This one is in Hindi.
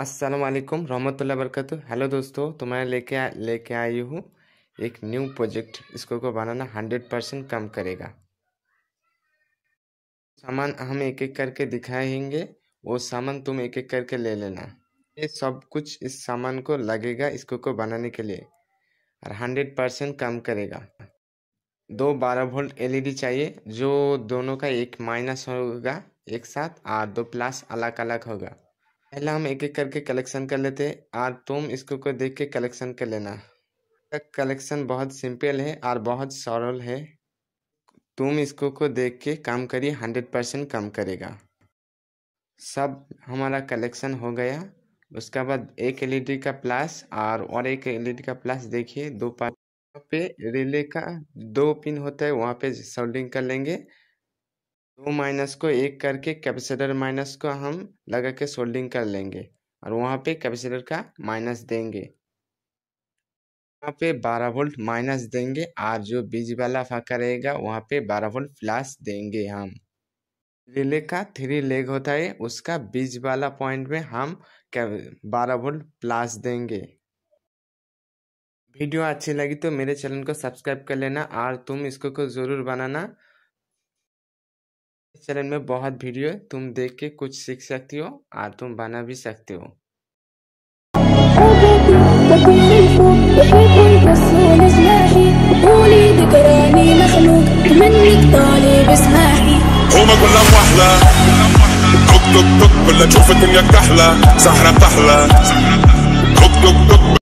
असलकम रहमतुल्ला बरकत हेलो दोस्तों तो मैं लेके लेके आई हूँ एक न्यू प्रोजेक्ट इसको को बनाना हंड्रेड परसेंट कम करेगा सामान हम एक एक करके दिखाएंगे वो सामान तुम एक एक करके ले लेना ये सब कुछ इस सामान को लगेगा इसको को बनाने के लिए और हंड्रेड परसेंट कम करेगा दो बारह वोल्ट एलईडी चाहिए जो दोनों का एक माइनस होगा एक साथ और दो प्लस अलग अलग होगा पहला हम एक एक करके कलेक्शन कर लेते हैं और तुम इसको को देख के कलेक्शन कर लेना कलेक्शन बहुत सिंपल है और बहुत सरल है तुम इसको को देख के काम करिए हंड्रेड परसेंट काम करेगा सब हमारा कलेक्शन हो गया उसके बाद एक एलईडी e का प्लस और और एक एलईडी e का प्लस देखिए दो पे रिले का दो पिन होता है वहाँ पे सोल्डिंग कर लेंगे दो माइनस को एक करके कैपेसिटर माइनस को हम लगा के सोल्डिंग कर लेंगे और वहाँ पे कैपेसिटर का माइनस देंगे वहाँ पे 12 वोल्ट माइनस देंगे और जो बीज वाला फाका रहेगा वहाँ पे 12 वोल्ट प्लस देंगे हम रिले का थ्री लेग होता है उसका बीज वाला पॉइंट में हम बारह वोल्ट प्लस देंगे वीडियो अच्छी लगी तो मेरे चैनल को सब्सक्राइब कर लेना और तुम इसको को ज़रूर बनाना चैनल में बहुत वीडियो है तुम देख के कुछ सीख सकती हो और तुम बना भी सकते हो